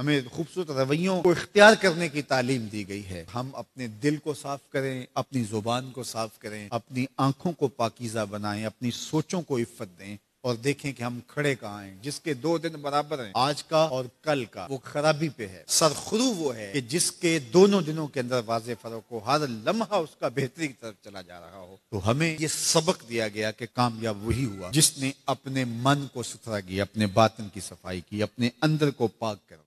हमें खूबसूरत रवैयों को इख्तियार करने की तालीम दी गई है हम अपने दिल को साफ करें अपनी जुबान को साफ करें अपनी आंखों को पाकिजा बनाएं अपनी सोचों को इफ्फत दें और देखें कि हम खड़े कहाँ हैं जिसके दो दिन बराबर हैं आज का और कल का वो खराबी पे है सरखरू वो है कि जिसके दोनों दिनों के अंदर वाज फरो को हर लम्हा उसका बेहतरी की तरफ चला जा रहा हो तो हमें ये सबक दिया गया कि कामयाब वही हुआ जिसने अपने मन को सुथरा किया अपने बातन की सफाई की अपने अंदर को पाक कर